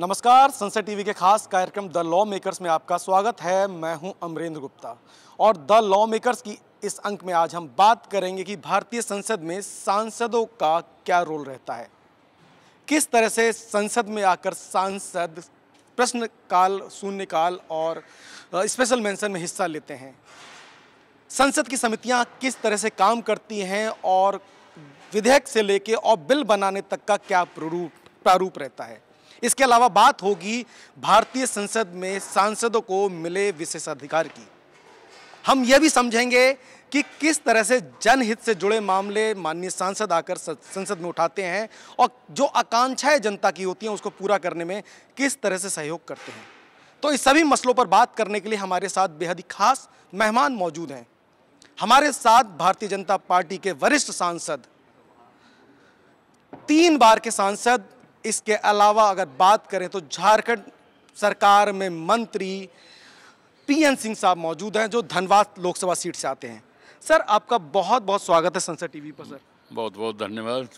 नमस्कार संसद टीवी के खास कार्यक्रम द लॉ मेकर्स में आपका स्वागत है मैं हूं अमरेंद्र गुप्ता और द लॉ मेकर्स की इस अंक में आज हम बात करेंगे कि भारतीय संसद में सांसदों का क्या रोल रहता है किस तरह से संसद में आकर सांसद प्रश्न काल शून्यकाल और स्पेशल मेंशन में हिस्सा लेते हैं संसद की समितियां किस तरह से काम करती हैं और विधेयक से लेके और बिल बनाने तक का क्या प्रारूप प्रारूप रहता है इसके अलावा बात होगी भारतीय संसद में सांसदों को मिले विशेषाधिकार की हम यह भी समझेंगे कि किस तरह से जनहित से जुड़े मामले माननीय सांसद आकर संसद में उठाते हैं और जो आकांक्षाएं जनता की होती हैं उसको पूरा करने में किस तरह से सहयोग करते हैं तो इस सभी मसलों पर बात करने के लिए हमारे साथ बेहद ही खास मेहमान मौजूद हैं हमारे साथ भारतीय जनता पार्टी के वरिष्ठ सांसद तीन बार के सांसद इसके अलावा अगर बात करें तो झारखंड सरकार में मंत्री पीएन सिंह साहब मौजूद हैं जो धनबाद लोकसभा सीट से आते हैं सर आपका बहुत बहुत स्वागत है संसद टीवी पर सर बहुत बहुत धन्यवाद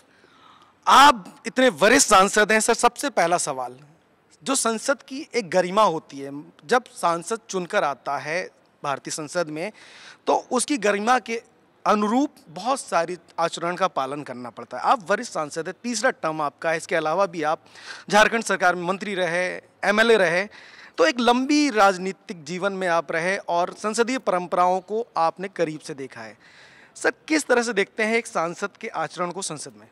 आप इतने वरिष्ठ सांसद हैं सर सबसे पहला सवाल जो संसद की एक गरिमा होती है जब सांसद चुनकर आता है भारतीय संसद में तो उसकी गरिमा के अनुरूप बहुत सारी आचरण का पालन करना पड़ता है आप वरिष्ठ सांसद है तीसरा टर्म आपका है इसके अलावा भी आप झारखंड सरकार में मंत्री रहे एम रहे तो एक लंबी राजनीतिक जीवन में आप रहे और संसदीय परंपराओं को आपने करीब से देखा है सर किस तरह से देखते हैं एक सांसद के आचरण को संसद में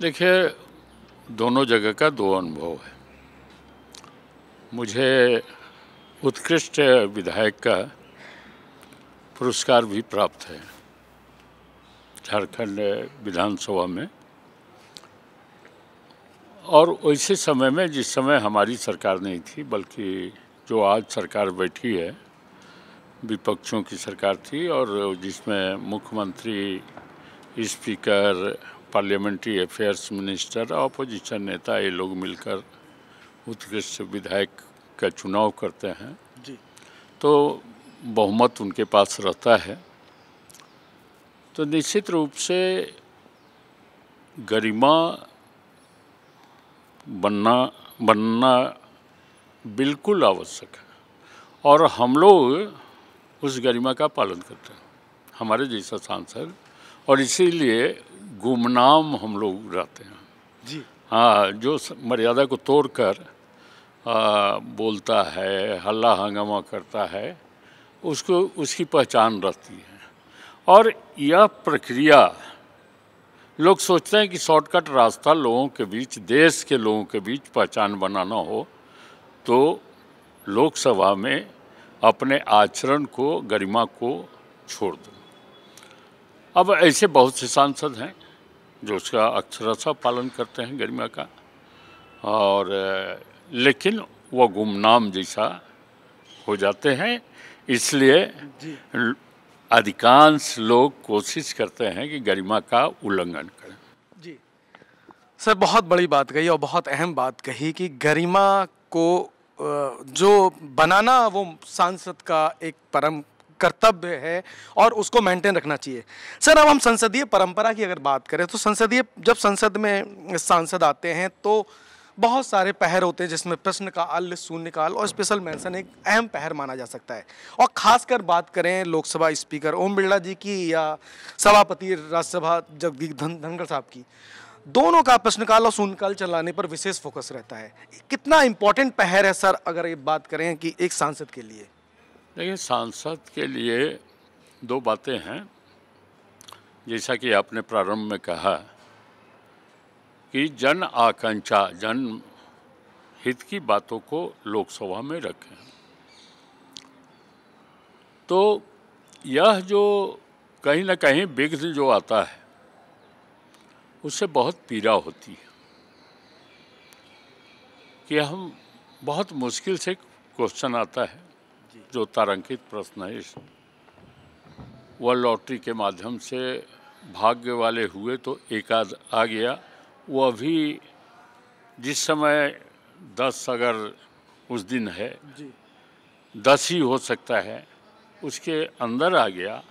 देखिए दोनों जगह का दो अनुभव है मुझे उत्कृष्ट विधायक का पुरस्कार भी प्राप्त है झारखंड विधानसभा में और वैसे समय में जिस समय हमारी सरकार नहीं थी बल्कि जो आज सरकार बैठी है विपक्षों की सरकार थी और जिसमें मुख्यमंत्री speaker parliamentary affairs minister opposition नेता ये लोग मिलकर उत्कृष्ट विधायक का चुनाव करते हैं जी तो बहुमत उनके पास रहता है तो निश्चित रूप से गरिमा बनना बनना बिल्कुल आवश्यक है और हम लोग उस गरिमा का पालन करते हैं हमारे जैसा सांसद और इसीलिए गुमनाम हम लोग रहते हैं जी हाँ जो मर्यादा को तोड़कर बोलता है हल्ला हंगामा करता है उसको उसकी पहचान रहती है और यह प्रक्रिया लोग सोचते हैं कि शॉर्टकट रास्ता लोगों के बीच देश के लोगों के बीच पहचान बनाना हो तो लोकसभा में अपने आचरण को गरिमा को छोड़ दो अब ऐसे बहुत से सांसद हैं जो उसका अक्षरशा पालन करते हैं गरिमा का और लेकिन वह गुमनाम जैसा हो जाते हैं इसलिए अधिकांश लोग कोशिश करते हैं कि गरिमा का उल्लंघन करें जी सर बहुत बड़ी बात कही और बहुत अहम बात कही कि गरिमा को जो बनाना वो सांसद का एक परम कर्तव्य है और उसको मेंटेन रखना चाहिए सर अब हम संसदीय परंपरा की अगर बात करें तो संसदीय जब संसद में सांसद आते हैं तो बहुत सारे पहर होते हैं जिसमें प्रश्न काल शून्य काल और स्पेशल मेंशन एक अहम पहर माना जा सकता है और खासकर बात करें लोकसभा स्पीकर ओम बिरला जी की या सभापति राज्यसभा जगदीप धन धनखड़ साहब की दोनों का प्रश्नकाल और शून्यकाल चलाने पर विशेष फोकस रहता है कितना इम्पोर्टेंट पहर है सर अगर ये बात करें कि एक सांसद के लिए देखिए सांसद के लिए दो बातें हैं जैसा कि आपने प्रारंभ में कहा कि जन आकांक्षा जन हित की बातों को लोकसभा में रखें तो यह जो कहीं ना कहीं विघ्न जो आता है उससे बहुत पीड़ा होती है कि हम बहुत मुश्किल से क्वेश्चन आता है जो तारंकित प्रश्न है इस वह लॉटरी के माध्यम से भाग्य वाले हुए तो एक आध आ गया वो अभी जिस समय दस अगर उस दिन है दस ही हो सकता है उसके अंदर आ गया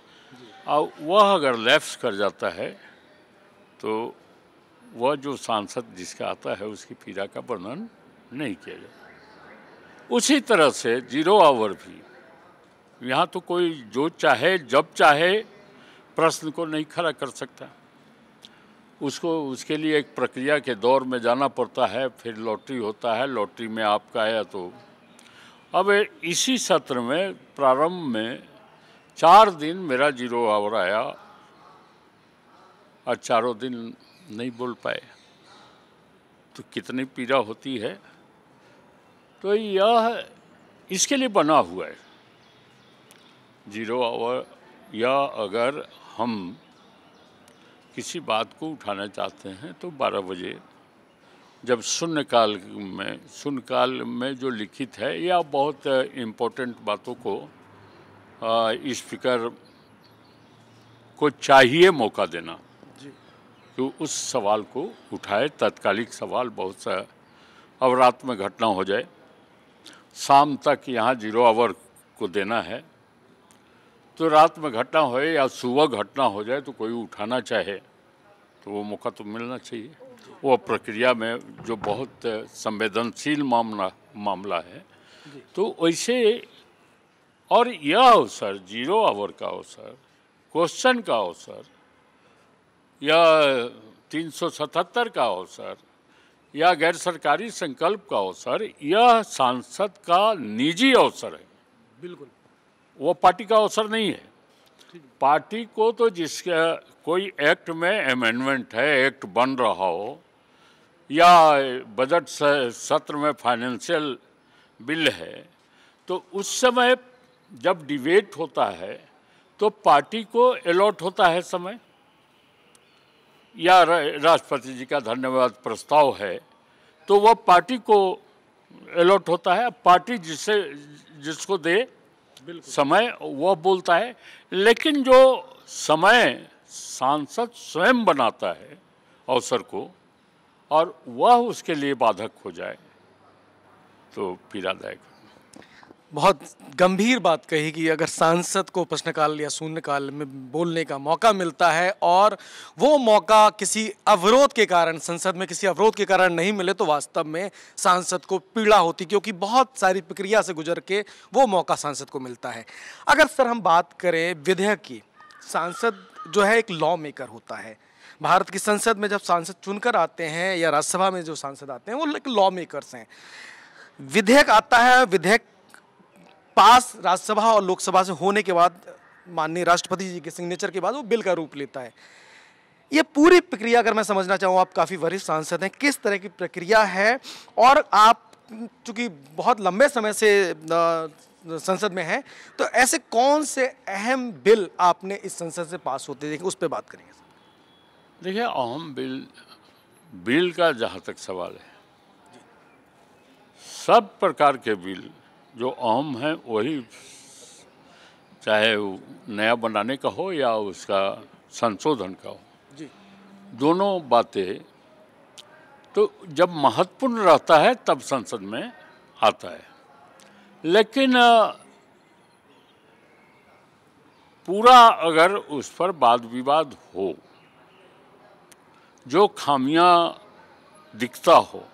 और वह अगर लैप्स कर जाता है तो वह जो सांसद जिसका आता है उसकी पीड़ा का वर्णन नहीं किया जाता उसी तरह से जीरो आवर भी यहाँ तो कोई जो चाहे जब चाहे प्रश्न को नहीं खड़ा कर सकता उसको उसके लिए एक प्रक्रिया के दौर में जाना पड़ता है फिर लॉटरी होता है लॉटरी में आपका आया तो अब इसी सत्र में प्रारंभ में चार दिन मेरा जीरो आवर आया और चारों दिन नहीं बोल पाए तो कितनी पीड़ा होती है तो यह इसके लिए बना हुआ है जीरो आवर या अगर हम किसी बात को उठाना चाहते हैं तो बारह बजे जब शून्यकाल में शून्यकाल में जो लिखित है या बहुत इम्पोर्टेंट बातों को स्पीकर को चाहिए मौका देना तो उस सवाल को उठाए तत्कालिक सवाल बहुत सा अब रात में घटना हो जाए शाम तक यहाँ जीरो आवर को देना है तो रात में घटना हो या सुबह घटना हो जाए तो कोई उठाना चाहे तो वो मौका तो मिलना चाहिए वो प्रक्रिया में जो बहुत संवेदनशील मामला मामला है तो वैसे और यह अवसर जीरो आवर का अवसर क्वेश्चन का अवसर या 377 का अवसर या गैर सरकारी संकल्प का अवसर यह सांसद का निजी अवसर है बिल्कुल वो पार्टी का अवसर नहीं है पार्टी को तो जिसका कोई एक्ट में अमेंडमेंट है एक्ट बन रहा हो या बजट सत्र में फाइनेंशियल बिल है तो उस समय जब डिबेट होता है तो पार्टी को अलॉट होता है समय या राष्ट्रपति जी का धन्यवाद प्रस्ताव है तो वह पार्टी को अलॉट होता है पार्टी जिसे जिसको दे समय वह बोलता है लेकिन जो समय सांसद स्वयं बनाता है अवसर को और वह उसके लिए बाधक हो जाए तो पीड़ादायक बहुत गंभीर बात कही कि अगर सांसद को प्रश्नकाल या शून्यकाल में बोलने का मौका मिलता है और वो मौका किसी अवरोध के कारण संसद में किसी अवरोध के कारण नहीं मिले तो वास्तव में सांसद को पीड़ा होती क्योंकि बहुत सारी प्रक्रिया से गुजर के वो मौका सांसद को मिलता है अगर सर हम बात करें विधेयक की सांसद जो है एक लॉ मेकर होता है भारत की संसद में जब सांसद चुनकर आते हैं या राज्यसभा में जो सांसद आते हैं वो एक लॉ मेकर्स हैं विधेयक आता है विधेयक पास राज्यसभा और लोकसभा से होने के बाद माननीय राष्ट्रपति जी के सिग्नेचर के बाद वो बिल का रूप लेता है ये पूरी प्रक्रिया अगर मैं समझना चाहूँ आप काफ़ी वरिष्ठ सांसद हैं किस तरह की प्रक्रिया है और आप चूँकि बहुत लंबे समय से संसद में हैं तो ऐसे कौन से अहम बिल आपने इस संसद से पास होते देखे उस पर बात करेंगे देखिए अहम बिल बिल का जहाँ तक सवाल है सब प्रकार के बिल जो अहम है वही चाहे नया बनाने का हो या उसका संशोधन का हो जी दोनों बातें तो जब महत्वपूर्ण रहता है तब संसद में आता है लेकिन पूरा अगर उस पर वाद विवाद हो जो खामियां दिखता हो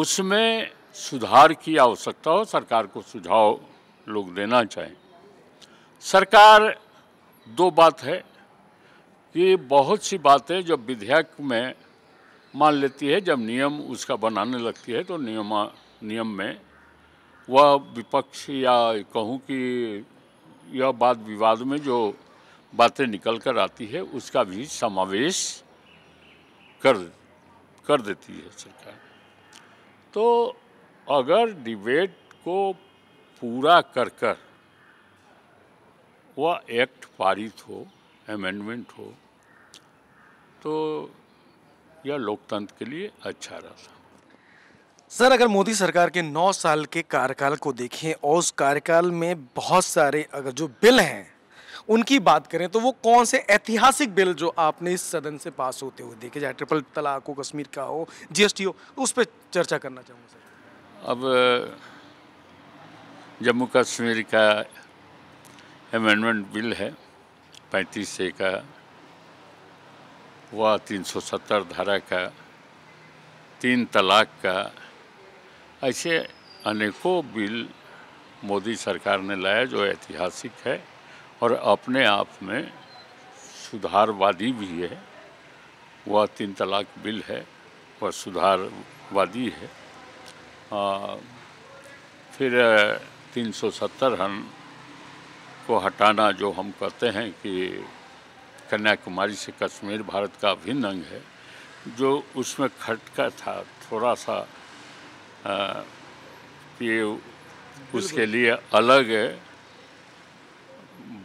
उसमें सुधार की आवश्यकता हो सरकार को सुझाव लोग देना चाहें सरकार दो बात है कि बहुत सी बातें जब विधेयक में मान लेती है जब नियम उसका बनाने लगती है तो नियम नियम में वह विपक्ष या कहूँ कि यह बात विवाद में जो बातें निकल कर आती है उसका भी समावेश कर कर देती है सरकार तो अगर डिबेट को पूरा कर कर वह एक्ट पारित हो अमेंडमेंट हो तो यह लोकतंत्र के लिए अच्छा रहता सर अगर मोदी सरकार के 9 साल के कार्यकाल को देखें और उस कार्यकाल में बहुत सारे अगर जो बिल हैं उनकी बात करें तो वो कौन से ऐतिहासिक बिल जो आपने इस सदन से पास होते हुए देखे चाहे ट्रिपल तलाक हो कश्मीर का हो जीएसटी हो उस पर चर्चा करना चाहूँगा सर अब जम्मू कश्मीर का अमेंडमेंट बिल है पैंतीस ए का वह 370 धारा का तीन तलाक का ऐसे अनेकों बिल मोदी सरकार ने लाया जो ऐतिहासिक है और अपने आप में सुधारवादी भी है वह तीन तलाक बिल है वह सुधारवादी है फिर तीन सौ सत्तर हन को हटाना जो हम कहते हैं कि कन्याकुमारी से कश्मीर भारत का अभिन्न अंग है जो उसमें खटका था थोड़ा सा कि उसके लिए अलग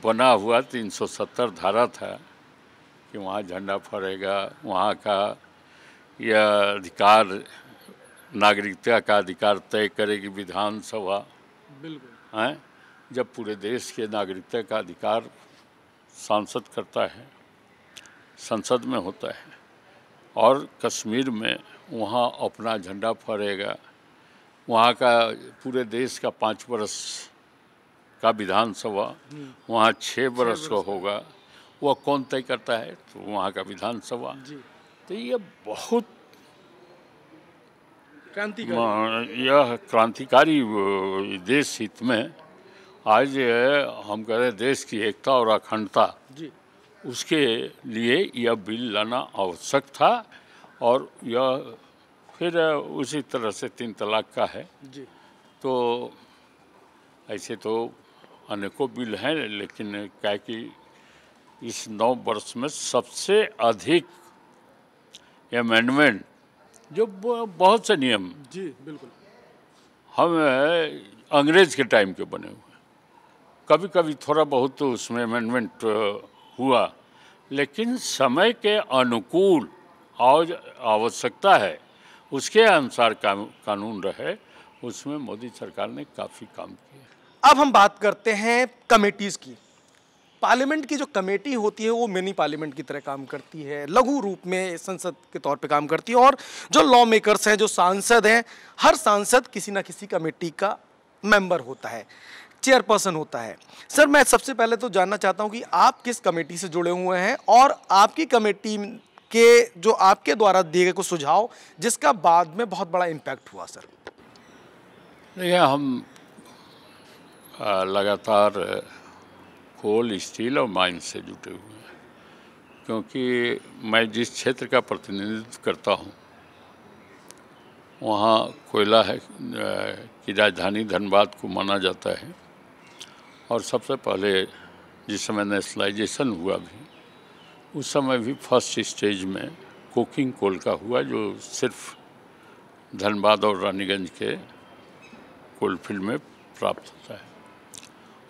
बना हुआ 370 धारा था कि वहाँ झंडा फहरेगा वहाँ का यह अधिकार नागरिकता का अधिकार तय करेगी विधानसभा बिल्कुल हैं जब पूरे देश के नागरिकता का अधिकार सांसद करता है संसद में होता है और कश्मीर में वहाँ अपना झंडा फहरेगा वहाँ का पूरे देश का पाँच वर्ष का विधानसभा हम्म। वहाँ छः वर्ष का होगा वह कौन तय करता है तो वहाँ का विधानसभा तो ये बहुत क्रांतिकारी यह क्रांतिकारी देश हित में आज हम कह रहे देश की एकता और अखंडता उसके लिए यह बिल लाना आवश्यक था और यह फिर उसी तरह से तीन तलाक का है जी तो ऐसे तो अनेकों बिल हैं लेकिन क्या कि इस नौ वर्ष में सबसे अधिक अमेंडमेंट जो बहुत से नियम जी बिल्कुल हम अंग्रेज के टाइम के बने हुए कभी कभी थोड़ा बहुत तो उसमें अमेंडमेंट हुआ लेकिन समय के अनुकूल और आवश्यकता है उसके अनुसार कानून रहे उसमें मोदी सरकार ने काफ़ी काम किया अब हम बात करते हैं कमेटीज़ की पार्लियामेंट की जो कमेटी होती है वो मिनी पार्लियामेंट की तरह काम करती है लघु रूप में संसद के तौर पे काम करती है और जो लॉ मेकर्स हैं जो सांसद हैं हर सांसद किसी ना किसी कमेटी का मेंबर होता है चेयरपर्सन होता है सर मैं सबसे पहले तो जानना चाहता हूँ कि आप किस कमेटी से जुड़े हुए हैं और आपकी कमेटी के जो आपके द्वारा दिए गए कुछ सुझाव जिसका बाद में बहुत बड़ा इम्पैक्ट हुआ सर हम लगातार कोल स्टील और माइन से जुटे हुए हैं क्योंकि मैं जिस क्षेत्र का प्रतिनिधित्व करता हूँ वहाँ कोयला है की राजधानी धनबाद को माना जाता है और सबसे पहले जिस समय नेशनलाइजेशन हुआ भी उस समय भी फर्स्ट स्टेज में कोकिंग कोल का हुआ जो सिर्फ धनबाद और रानीगंज के कोल फील्ड में प्राप्त होता है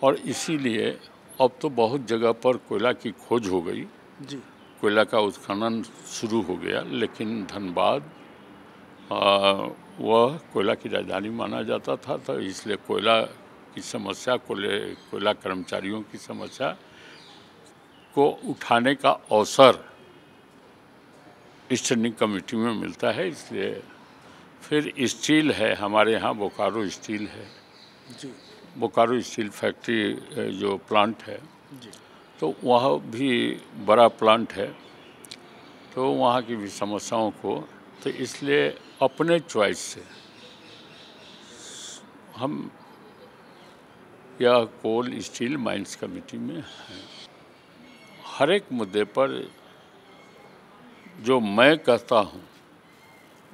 और इसीलिए अब तो बहुत जगह पर कोयला की खोज हो गई जी कोयला का उत्खनन शुरू हो गया लेकिन धनबाद वह कोयला की राजधानी माना जाता था तो इसलिए कोयला की समस्या कोयले कोयला कर्मचारियों की समस्या को उठाने का अवसर स्टैंडिंग कमेटी में मिलता है इसलिए फिर स्टील है हमारे यहाँ बोकारो स्टील है जी बोकारो स्टील फैक्ट्री जो प्लांट है तो वह भी बड़ा प्लांट है तो वहाँ की भी समस्याओं को तो इसलिए अपने चॉइस से हम यह कोल स्टील माइंस कमेटी में हैं हर एक मुद्दे पर जो मैं कहता हूँ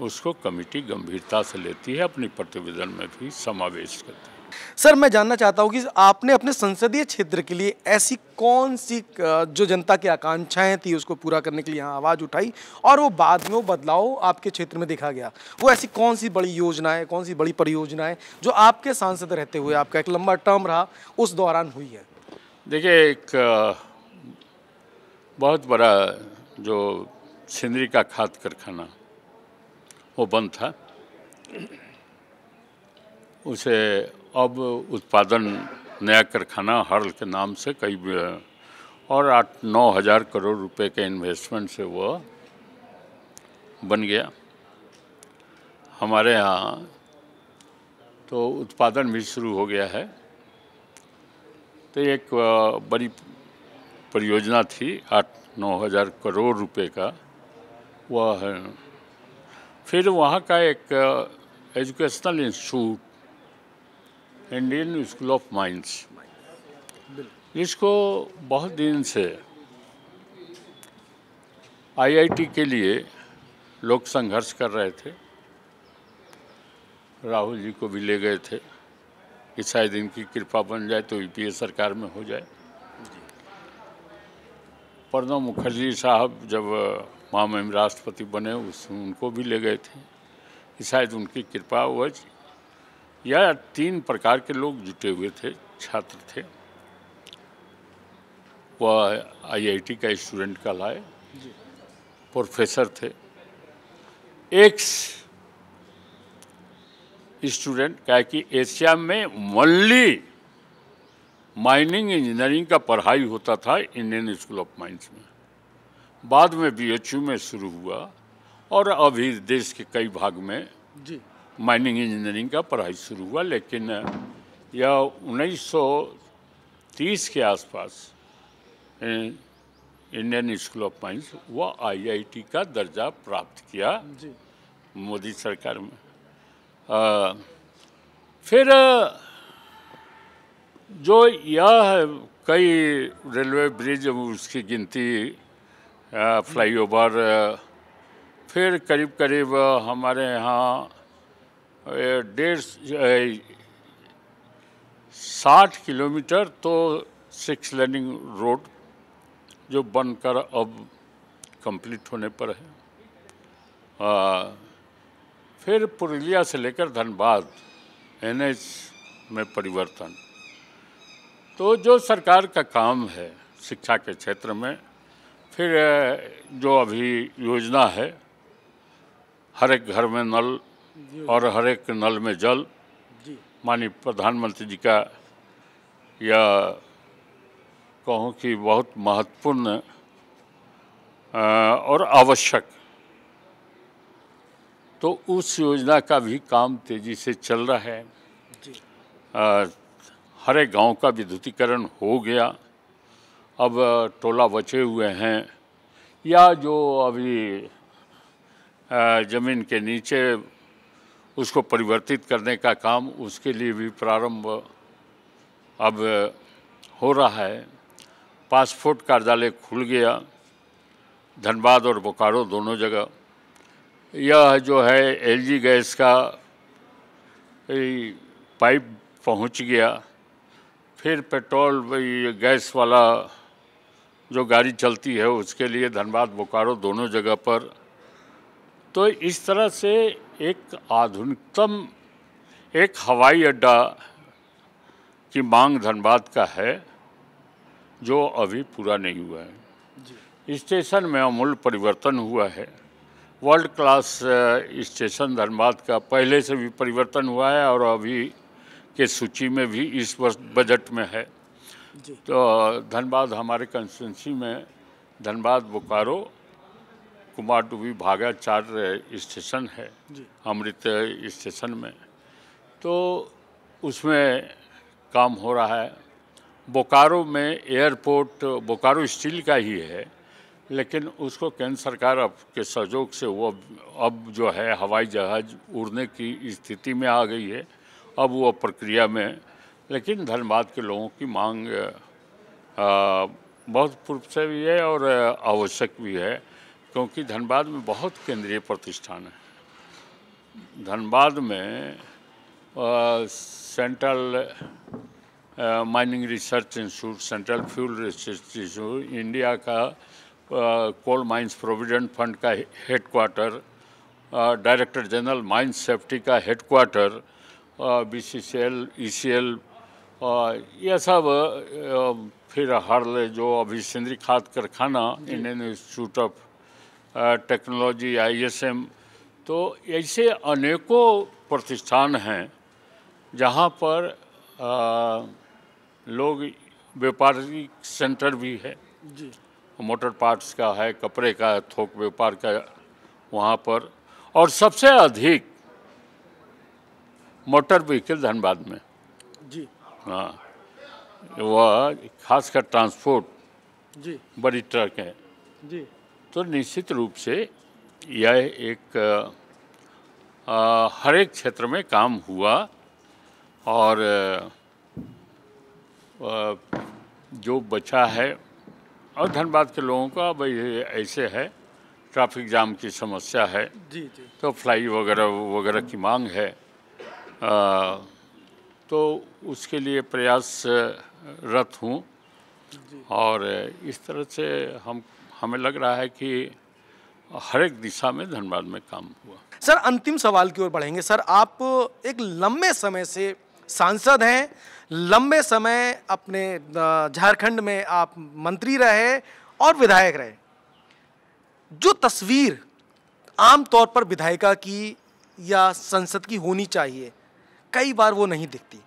उसको कमेटी गंभीरता से लेती है अपनी प्रतिवेदन में भी समावेश करती है सर मैं जानना चाहता हूँ कि आपने अपने संसदीय क्षेत्र के लिए ऐसी कौन सी जो जनता की आकांक्षाएं थी उसको पूरा करने के लिए यहाँ आवाज़ उठाई और वो बाद में वो बदलाव आपके क्षेत्र में देखा गया वो ऐसी कौन सी बड़ी योजनाएं कौन सी बड़ी परियोजनाएं जो आपके सांसद रहते हुए आपका एक लंबा टर्म रहा उस दौरान हुई है देखिए एक बहुत बड़ा जो सिंदरी का खाद कारखाना वो बंद था उसे अब उत्पादन नया कारखाना हर्ल के नाम से कई और आठ नौ हज़ार करोड़ रुपए के इन्वेस्टमेंट से वह बन गया हमारे यहाँ तो उत्पादन भी शुरू हो गया है तो एक बड़ी परियोजना थी आठ नौ हज़ार करोड़ रुपए का वह फिर वहाँ का एक educational institute Indian school of mines इसको बहुत दिन से आईआईटी के लिए लोग संघर्ष कर रहे थे राहुल जी को भी ले गए थे कि शायद इनकी कृपा बन जाए तो यूपीए e सरकार में हो जाए प्रणब मुखर्जी साहब जब माम राष्ट्रपति बने उस उनको भी ले गए थे कि शायद उनकी कृपा वज या तीन प्रकार के लोग जुटे हुए थे छात्र थे वह आईआईटी का स्टूडेंट लाए प्रोफेसर थे एक स्टूडेंट क्या कि एशिया में मल्ली माइनिंग इंजीनियरिंग का पढ़ाई होता था इंडियन स्कूल ऑफ माइंस में बाद में बीएचयू में शुरू हुआ और अभी देश के कई भाग में जी माइनिंग इंजीनियरिंग का पढ़ाई शुरू हुआ लेकिन यह 1930 के आसपास इंडियन स्कूल ऑफ माइंस व आईआईटी का दर्जा प्राप्त किया मोदी सरकार में आ, फिर जो यह कई रेलवे ब्रिज उसकी गिनती फ्लाईओवर फिर करीब करीब हमारे यहाँ डेढ़ साठ किलोमीटर तो सिक्स लेनिंग रोड जो बनकर अब कंप्लीट होने पर है आ, फिर पुरुलिया से लेकर धनबाद एनएच में परिवर्तन तो जो सरकार का काम है शिक्षा के क्षेत्र में फिर जो अभी योजना है हर एक घर में नल और हर एक नल में जल माननीय प्रधानमंत्री जी का या कहूँ कि बहुत महत्वपूर्ण और आवश्यक तो उस योजना का भी काम तेज़ी से चल रहा है हर एक गाँव का विद्युतीकरण हो गया अब टोला बचे हुए हैं या जो अभी ज़मीन के नीचे उसको परिवर्तित करने का काम उसके लिए भी प्रारंभ अब हो रहा है पासपोर्ट कार्यालय खुल गया धनबाद और बोकारो दोनों जगह यह जो है एलजी गैस का पाइप पहुंच गया फिर पेट्रोल गैस वाला जो गाड़ी चलती है उसके लिए धनबाद बोकारो दोनों जगह पर तो इस तरह से एक आधुनिकतम एक हवाई अड्डा की मांग धनबाद का है जो अभी पूरा नहीं हुआ है स्टेशन में अमूल परिवर्तन हुआ है वर्ल्ड क्लास स्टेशन धनबाद का पहले से भी परिवर्तन हुआ है और अभी के सूची में भी इस वर्ष बजट में है तो धनबाद हमारे कंस्टिटेंसी में धनबाद बोकारो कुमार डूबी भागाचार्य स्टेशन है अमृत स्टेशन में तो उसमें काम हो रहा है बोकारो में एयरपोर्ट बोकारो स्टील का ही है लेकिन उसको केंद्र सरकार अब के सहयोग से वो अब, अब जो है हवाई जहाज़ उड़ने की स्थिति में आ गई है अब वो प्रक्रिया में लेकिन धनबाद के लोगों की मांग आ, बहुत पूर्व से भी है और आवश्यक भी है क्योंकि धनबाद में बहुत केंद्रीय प्रतिष्ठान है धनबाद में central mining research institute central fuel research institute India का कोल माइंस प्रोविडेंट फंड का headquarter director general mines safety का headquarter B C C L E C L यह सब फिर हर जो अभी सिंधरी खाद कारखाना Indian institute of technology ISM तो ऐसे अनेकों प्रतिष्ठान हैं जहाँ पर आ, लोग व्यापारिक सेंटर भी है जी मोटर पार्ट्स का है कपड़े का है थोक व्यापार का वहाँ पर और सबसे अधिक मोटर व्हीकल धनबाद में जी हाँ वह खासकर ट्रांसपोर्ट जी बड़ी ट्रक है जी तो निश्चित रूप से यह एक आ, हर एक क्षेत्र में काम हुआ और आ, जो बचा है और धनबाद के लोगों का भाई ऐसे है ट्रैफिक जाम की समस्या है जी जी तो फ्लाई वगैरह वगैरह की मांग है आ, तो उसके लिए प्रयासरत हूँ और इस तरह से हम हमें लग रहा है कि हर एक दिशा में धनबाद में काम हुआ सर अंतिम सवाल की ओर बढ़ेंगे सर आप एक लंबे समय से सांसद हैं लंबे समय अपने झारखंड में आप मंत्री रहे और विधायक रहे जो तस्वीर आमतौर पर विधायिका की या संसद की होनी चाहिए कई बार वो नहीं दिखती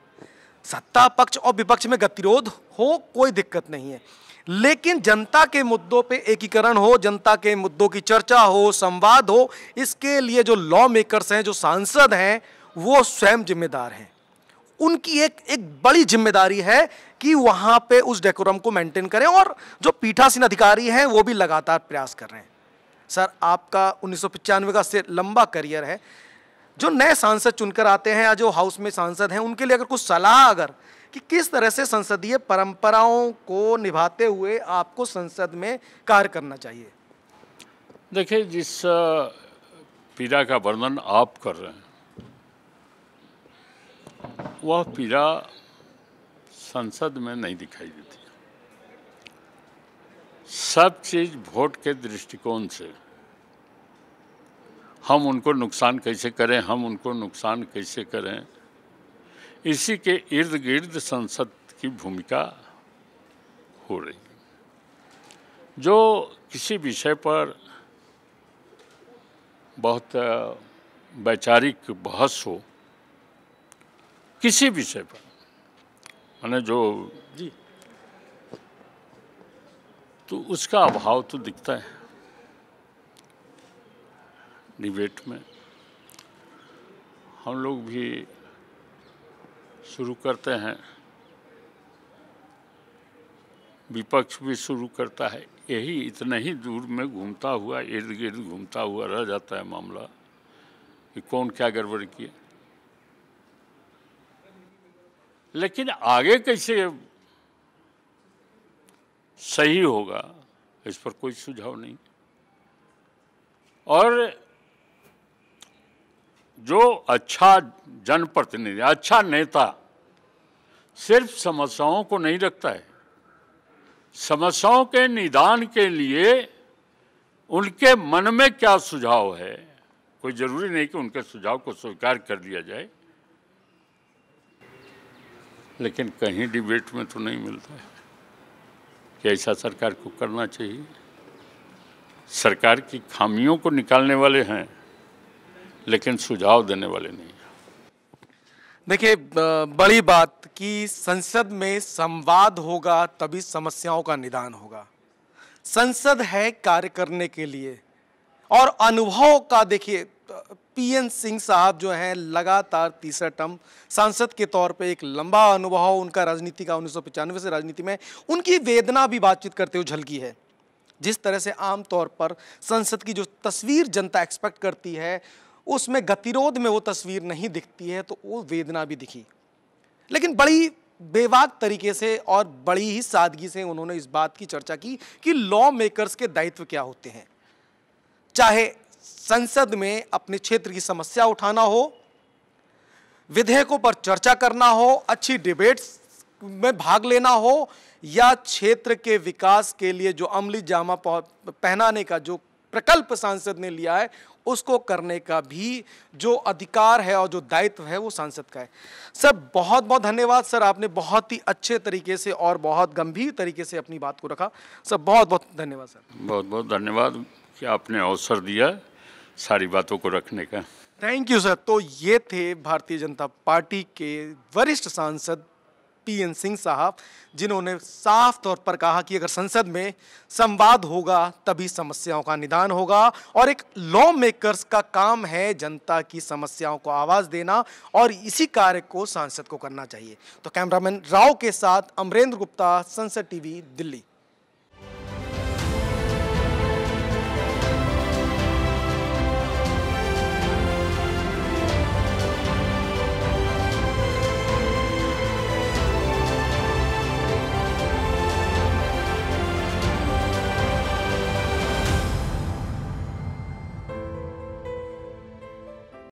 सत्ता पक्ष और विपक्ष में गतिरोध हो कोई दिक्कत नहीं है लेकिन जनता के मुद्दों पे एकीकरण हो जनता के मुद्दों की चर्चा हो संवाद हो इसके लिए जो लॉ मेकर्स हैं जो सांसद हैं वो स्वयं जिम्मेदार हैं उनकी एक एक बड़ी जिम्मेदारी है कि वहाँ पे उस डेकोरम को मेंटेन करें और जो पीठासीन अधिकारी हैं वो भी लगातार प्रयास कर रहे हैं सर आपका उन्नीस का से लंबा करियर है जो नए सांसद चुनकर आते हैं या जो हाउस में सांसद हैं उनके लिए अगर कुछ सलाह अगर कि किस तरह से संसदीय परंपराओं को निभाते हुए आपको संसद में कार्य करना चाहिए देखिए जिस पीड़ा का वर्णन आप कर रहे हैं वह पीड़ा संसद में नहीं दिखाई देती सब चीज़ वोट के दृष्टिकोण से हम उनको नुकसान कैसे करें हम उनको नुकसान कैसे करें इसी के इर्द गिर्द संसद की भूमिका हो रही जो किसी विषय पर बहुत वैचारिक बहस हो किसी विषय पर मैंने जो जी तो उसका अभाव तो दिखता है डिबेट में हम लोग भी शुरू करते हैं विपक्ष भी शुरू करता है यही इतना ही दूर में घूमता हुआ इर्द गिर्द घूमता हुआ रह जाता है मामला कि कौन क्या गड़बड़ किया लेकिन आगे कैसे सही होगा इस पर कोई सुझाव नहीं और जो अच्छा जनप्रतिनिधि अच्छा नेता सिर्फ समस्याओं को नहीं रखता है समस्याओं के निदान के लिए उनके मन में क्या सुझाव है कोई ज़रूरी नहीं कि उनके सुझाव को स्वीकार कर लिया जाए लेकिन कहीं डिबेट में तो नहीं मिलता है कि ऐसा सरकार को करना चाहिए सरकार की खामियों को निकालने वाले हैं लेकिन सुझाव देने वाले नहीं देखिए बड़ी बात कि संसद में संवाद होगा तभी समस्याओं का निदान होगा संसद है कार्य करने के लिए और अनुभव का देखिए पीएन सिंह साहब जो हैं लगातार तीसरा टर्म सांसद के तौर पे एक लंबा अनुभव उनका राजनीति का उन्नीस से राजनीति में उनकी वेदना भी बातचीत करते हुए झलकी है जिस तरह से आमतौर पर संसद की जो तस्वीर जनता एक्सपेक्ट करती है उसमें गतिरोध में वो तस्वीर नहीं दिखती है तो वो वेदना भी दिखी लेकिन बड़ी बेवाक तरीके से और बड़ी ही सादगी से उन्होंने इस बात की चर्चा की कि लॉ मेकर्स के दायित्व क्या होते हैं चाहे संसद में अपने क्षेत्र की समस्या उठाना हो विधेयकों पर चर्चा करना हो अच्छी डिबेट्स में भाग लेना हो या क्षेत्र के विकास के लिए जो अमली जामा पहनाने का जो प्रकल्प सांसद ने लिया है उसको करने का भी जो अधिकार है और जो दायित्व है वो सांसद का है सर बहुत बहुत धन्यवाद सर आपने बहुत ही अच्छे तरीके से और बहुत गंभीर तरीके से अपनी बात को रखा सर बहुत बहुत धन्यवाद सर बहुत बहुत धन्यवाद कि आपने अवसर दिया सारी बातों को रखने का थैंक यू सर तो ये थे भारतीय जनता पार्टी के वरिष्ठ सांसद पी एन सिंह साहब जिन्होंने साफ तौर पर कहा कि अगर संसद में संवाद होगा तभी समस्याओं का निदान होगा और एक लॉ मेकर्स का काम है जनता की समस्याओं को आवाज़ देना और इसी कार्य को सांसद को करना चाहिए तो कैमरामैन राव के साथ अमरेंद्र गुप्ता संसद टीवी दिल्ली